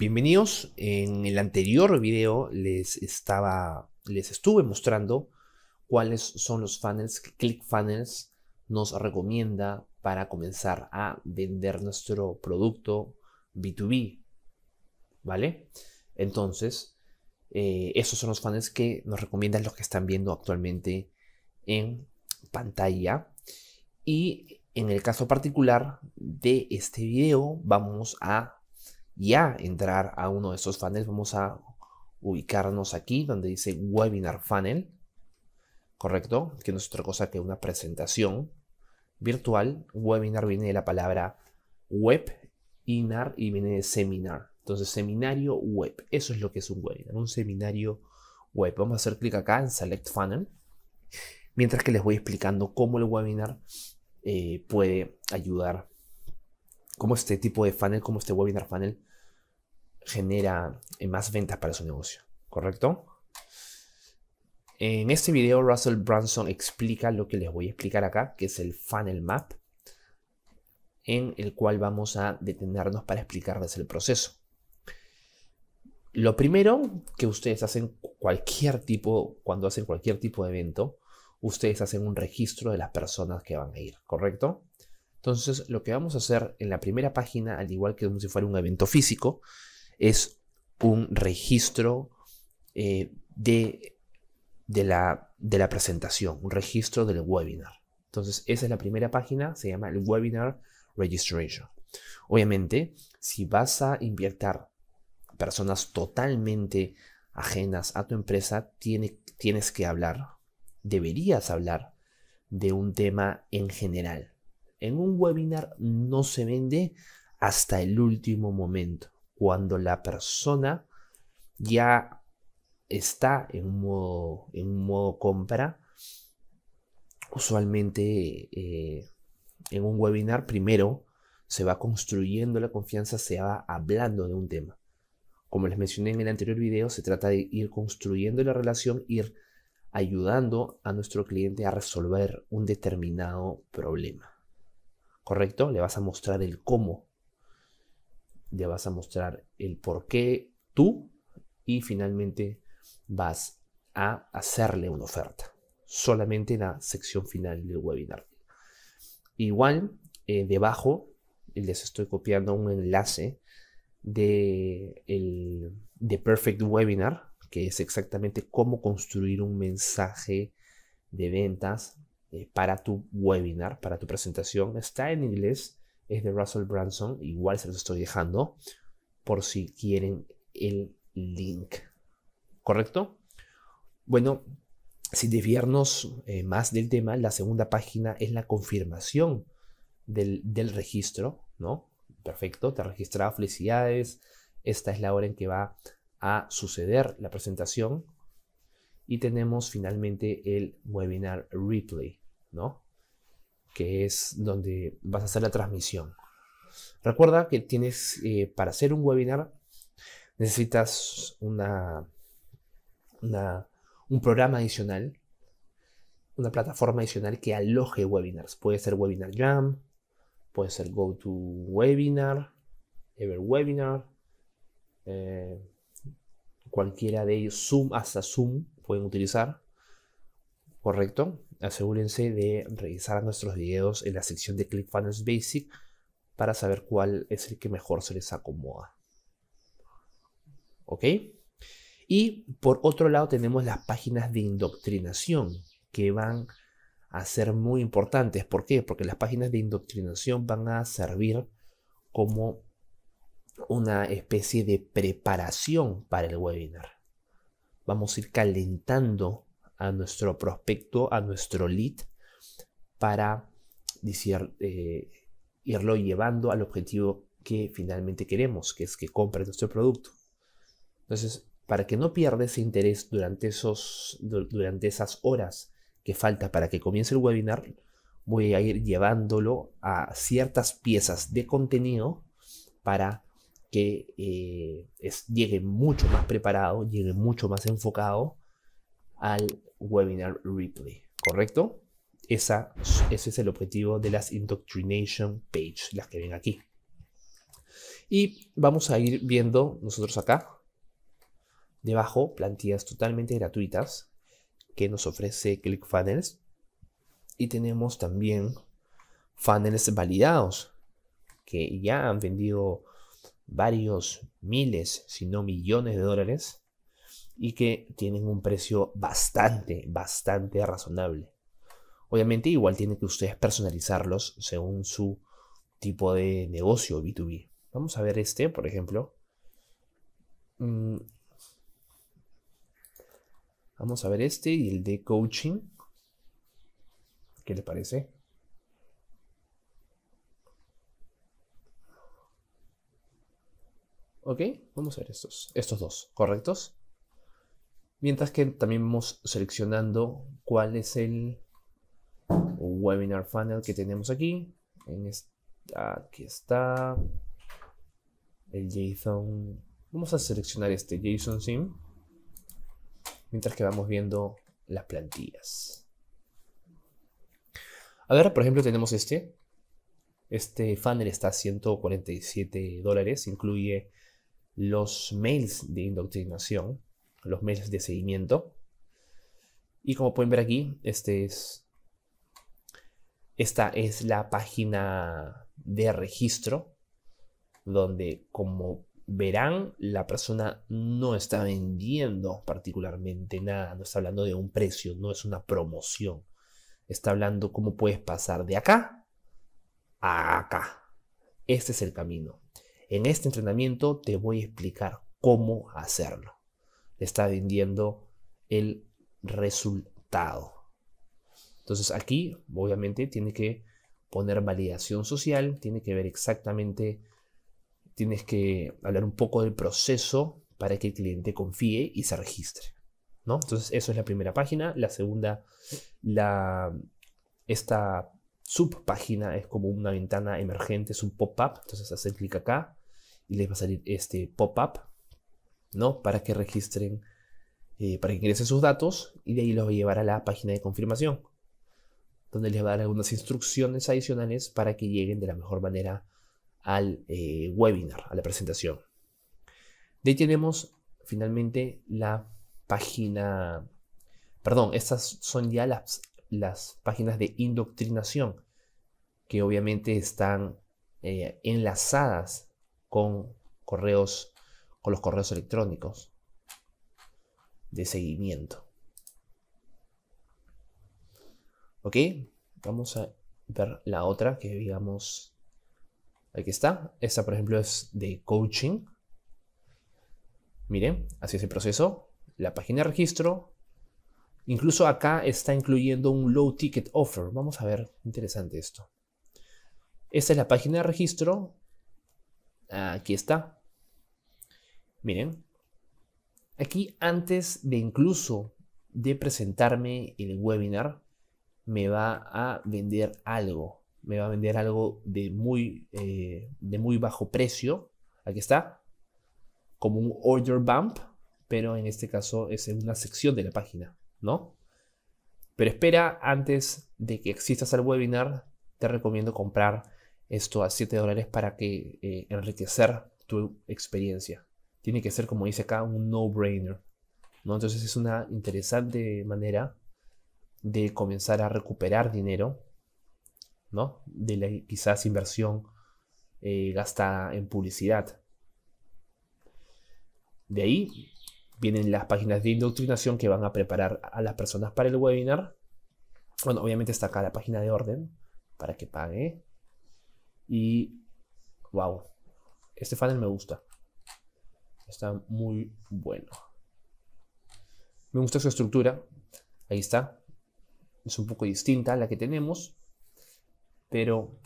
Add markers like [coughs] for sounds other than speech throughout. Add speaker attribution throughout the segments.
Speaker 1: Bienvenidos, en el anterior video les estaba, les estuve mostrando cuáles son los funnels que ClickFunnels nos recomienda para comenzar a vender nuestro producto B2B, ¿vale? Entonces, eh, esos son los funnels que nos recomiendan los que están viendo actualmente en pantalla. Y en el caso particular de este video, vamos a ya entrar a uno de esos funnels, vamos a ubicarnos aquí donde dice Webinar Funnel, ¿correcto? Que no es otra cosa que una presentación virtual. Webinar viene de la palabra web, inar y viene de seminar. Entonces, seminario web, eso es lo que es un webinar, un seminario web. Vamos a hacer clic acá en Select Funnel, mientras que les voy explicando cómo el webinar eh, puede ayudar, cómo este tipo de funnel, cómo este webinar funnel genera eh, más ventas para su negocio, ¿correcto? En este video Russell Branson explica lo que les voy a explicar acá, que es el funnel map, en el cual vamos a detenernos para explicarles el proceso. Lo primero que ustedes hacen cualquier tipo, cuando hacen cualquier tipo de evento, ustedes hacen un registro de las personas que van a ir, ¿correcto? Entonces, lo que vamos a hacer en la primera página, al igual que como si fuera un evento físico, es un registro eh, de, la, presentación, un registro del webinar. Entonces, esa es la primera página, se llama el Webinar Registration. Obviamente, si vas a invitar personas totalmente ajenas a tu empresa, tienes que hablar, deberías hablar de un tema en general. En un webinar no se vende hasta el último momento cuando la persona ya está en un modo, en modo compra, usualmente eh, en un webinar primero se va construyendo la confianza, se va hablando de un tema. Como les mencioné en el anterior video, se trata de ir construyendo la relación, ir ayudando a nuestro cliente a resolver un determinado problema. ¿Correcto? Le vas a mostrar el cómo le vas a mostrar el por qué tú y finalmente vas a hacerle una oferta. Solamente en la sección final del webinar. Igual, eh, debajo les estoy copiando un enlace de, el, de Perfect Webinar, que es exactamente cómo construir un mensaje de ventas eh, para tu webinar, para tu presentación. Está en inglés, es de Russell Branson, igual se los estoy dejando por si quieren el link. ¿Correcto? Bueno, sin desviarnos eh, más del tema, la segunda página es la confirmación del, registro, ¿no? Perfecto, te ha registrado, felicidades. Esta es la hora en que va a suceder la presentación. Y tenemos finalmente el webinar replay, ¿no? que es donde vas a hacer la transmisión. Recuerda que tienes, eh, para hacer un webinar, necesitas una, un programa adicional, una plataforma adicional que aloje webinars. Puede ser Webinar Jam, puede ser GoToWebinar, EverWebinar, webinar eh, cualquiera de ellos, Zoom hasta Zoom pueden utilizar, ¿correcto? asegúrense de revisar nuestros videos en la sección de ClickFunnels Basic para saber cuál es el que mejor se les acomoda. ¿Ok? Y por otro lado tenemos las páginas de indoctrinación que van a ser muy importantes. ¿Por qué? Porque las páginas de indoctrinación van a servir como una especie de preparación para el webinar. Vamos a ir calentando a nuestro prospecto, a nuestro lead, para decir, eh, irlo llevando al objetivo que finalmente queremos, que es que compre nuestro producto. Entonces, para que no pierda ese interés durante, esos, durante esas horas que falta para que comience el webinar, voy a ir llevándolo a ciertas piezas de contenido para que eh, llegue mucho más preparado, llegue mucho más enfocado al Webinar Replay, ¿correcto? Esa, ese es el objetivo de las Indoctrination Page, las que ven aquí. Y vamos a ir viendo nosotros acá, debajo, plantillas totalmente gratuitas que nos ofrece ClickFunnels. Y tenemos también funnels validados que ya han vendido varios miles, si no millones de dólares y que tienen un precio bastante, bastante razonable. Obviamente igual tienen que ustedes personalizarlos según su tipo de negocio B2B. Vamos a ver este, por ejemplo. Mm. Vamos a ver este y el de coaching. ¿Qué le parece? Ok, vamos a ver estos, estos dos, ¿correctos? Mientras que también vamos seleccionando cuál es el webinar funnel que tenemos aquí. En aquí está el JSON. Vamos a seleccionar este JSON Sim. Mientras que vamos viendo las plantillas. A ver, por ejemplo, tenemos este. Este funnel está a 147 dólares. Incluye los mails de indoctrinación los meses de seguimiento. Y como pueden ver aquí, este esta es la página de registro donde como verán la persona no está vendiendo particularmente nada, no está hablando de un precio, no es una promoción. Está hablando cómo puedes pasar de acá a acá. Este es el camino. En este entrenamiento te voy a explicar cómo hacerlo está vendiendo el resultado. Entonces aquí obviamente tiene que poner validación social, tiene que ver exactamente, tienes que hablar un poco del proceso para que el cliente confíe y se registre. ¿no? Entonces eso es la primera página. La segunda, la, esta subpágina es como una ventana emergente, es un pop-up. Entonces hacer clic acá y les va a salir este pop-up ¿no? Para que registren, eh, para que ingresen sus datos y de ahí los va a llevar a la página de confirmación, donde les va a dar algunas instrucciones adicionales para que lleguen de la mejor manera al eh, webinar, a la presentación. De ahí tenemos finalmente la página, perdón, estas son ya las, las páginas de indoctrinación, que obviamente están eh, enlazadas con correos con los correos electrónicos de seguimiento. ¿Ok? Vamos a ver la otra que digamos... Aquí está. Esta, por ejemplo, es de coaching. Miren, así es el proceso. La página de registro. Incluso acá está incluyendo un low ticket offer. Vamos a ver, interesante esto. Esta es la página de registro. Aquí está. Miren, aquí antes de incluso de presentarme el webinar, me va a vender algo. Me va a vender algo de muy, eh, de muy bajo precio. Aquí está. Como un order bump, pero en este caso es en una sección de la página, ¿no? Pero espera, antes de que existas al webinar, te recomiendo comprar esto a 7 dólares para que eh, enriquecer tu experiencia tiene que ser, como dice acá, un no-brainer. ¿no? Entonces es una interesante manera de comenzar a recuperar dinero, ¿no? De la quizás inversión eh, gastada en publicidad. De ahí vienen las páginas de indoctrinación que van a preparar a las personas para el webinar. Bueno, obviamente está acá la página de orden para que pague. Y, wow, este funnel me gusta. Está muy bueno. Me gusta su estructura. Ahí está. Es un poco distinta a la que tenemos, pero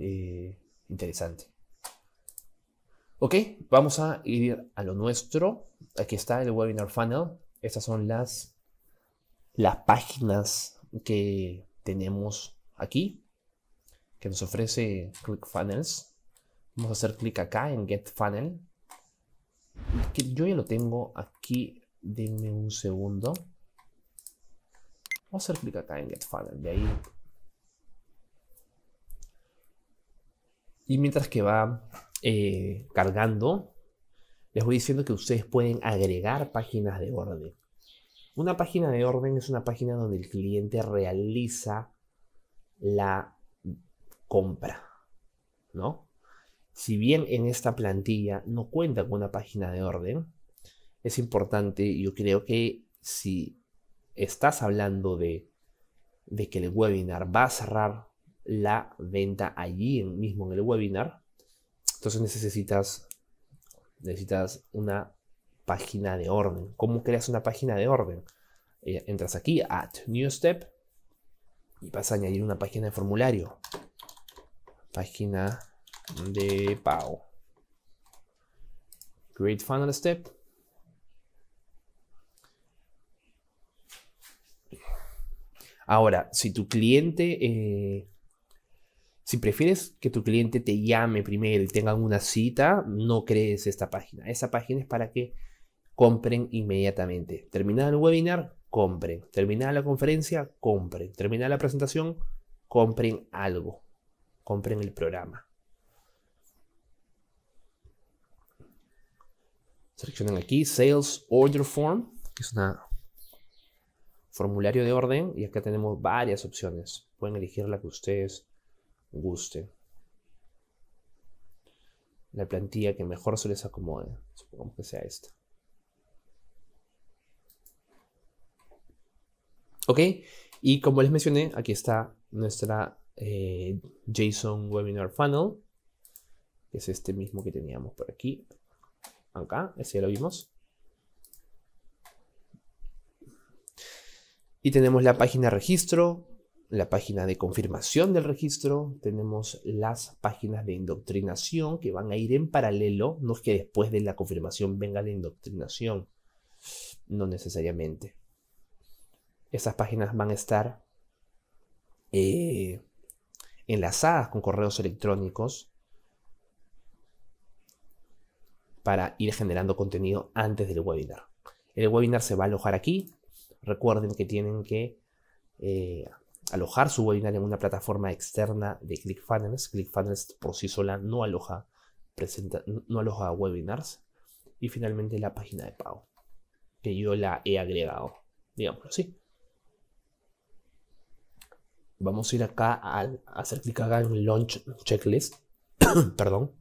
Speaker 1: eh, interesante. Ok, vamos a ir a lo nuestro. Aquí está el webinar funnel. Estas son las, las páginas que tenemos aquí, que nos ofrece ClickFunnels. Vamos a hacer clic acá en Get Funnel yo ya lo tengo aquí. Denme un segundo. Vamos a hacer clic acá en Get De ahí. Y mientras que va eh, cargando, les voy diciendo que ustedes pueden agregar páginas de orden. Una página de orden es una página donde el cliente realiza la compra, ¿no? Si bien en esta plantilla no cuenta con una página de orden, es importante, yo creo que si estás hablando de, que el webinar va a cerrar la venta allí mismo en el webinar, entonces necesitas, necesitas una página de orden. ¿Cómo creas una página de orden? Eh, entras aquí, Add New Step, y vas a añadir una página de formulario. Página de pago. Create final step. Ahora, si tu cliente, eh, si prefieres que tu cliente te llame primero y tengan una cita, no crees esta página. Esa página es para que compren inmediatamente. Terminada el webinar, compren. Terminada la conferencia, compren. Terminada la presentación, compren algo. Compren el programa. Seleccionan aquí Sales Order Form, que es un formulario de orden, y acá tenemos varias opciones. Pueden elegir la que ustedes gusten. La plantilla que mejor se les acomode, supongamos que sea esta. ¿Ok? Y como les mencioné, aquí está nuestra eh, JSON Webinar Funnel, que es este mismo que teníamos por aquí acá, ese ya lo vimos. Y tenemos la página de registro, la página de confirmación del registro, tenemos las páginas de indoctrinación que van a ir en paralelo, no es que después de la confirmación venga la indoctrinación, no necesariamente. Esas páginas van a estar eh, enlazadas con correos electrónicos para ir generando contenido antes del webinar. El webinar se va a alojar aquí. Recuerden que tienen que eh, alojar su webinar en una plataforma externa de ClickFunnels. ClickFunnels por sí sola no aloja, presenta, no aloja webinars. Y finalmente la página de pago, que yo la he agregado, digámoslo así. Vamos a ir acá a hacer clic acá en Launch Checklist. [coughs] Perdón.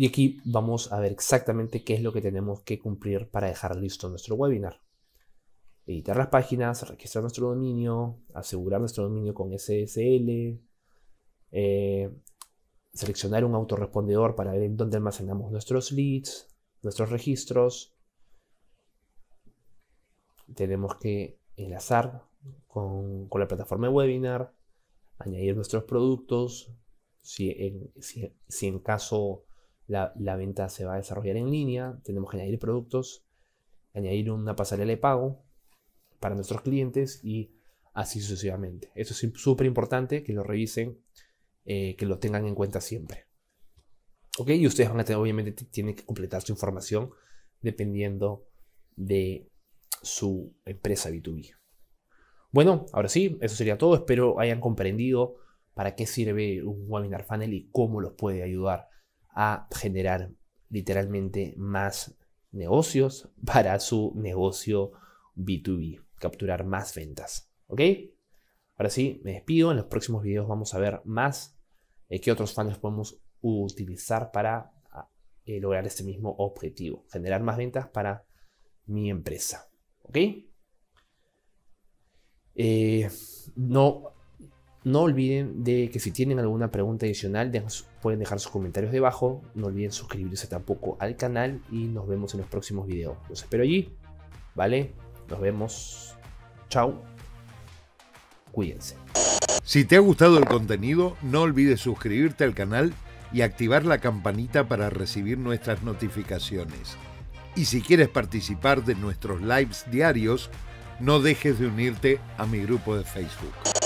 Speaker 1: Y aquí vamos a ver exactamente qué es lo que tenemos que cumplir para dejar listo nuestro webinar. Editar las páginas, registrar nuestro dominio, asegurar nuestro dominio con SSL, eh, seleccionar un autorrespondedor para ver en dónde almacenamos nuestros leads, nuestros registros. Tenemos que enlazar con, la plataforma de webinar, añadir nuestros productos, si en caso la, venta se va a desarrollar en línea, tenemos que añadir productos, añadir una pasarela de pago para nuestros clientes y así sucesivamente. Eso es súper importante que lo revisen, eh, que lo tengan en cuenta siempre. ¿Ok? Y ustedes van a tener, obviamente, tienen que completar su información dependiendo de su empresa B2B. Bueno, ahora sí, eso sería todo. Espero hayan comprendido para qué sirve un webinar funnel y cómo los puede ayudar a generar literalmente más negocios [laughs] para su negocio B2B, capturar más ventas. ¿Ok? Ahora sí, me despido. En los próximos videos vamos a ver más eh, qué otros funnels podemos utilizar para ah, eh, lograr este mismo objetivo, generar más ventas para mi empresa. ¿Ok? Eh, no no olviden de que si tienen alguna pregunta adicional pueden dejar sus comentarios debajo. No olviden suscribirse tampoco al canal y nos vemos en los próximos videos. Los espero allí. ¿Vale? Nos vemos. Chao. Cuídense. Si te ha gustado el contenido, no olvides suscribirte al canal y activar la campanita para recibir nuestras notificaciones. Y si quieres participar de nuestros lives diarios, no dejes de unirte a mi grupo de Facebook.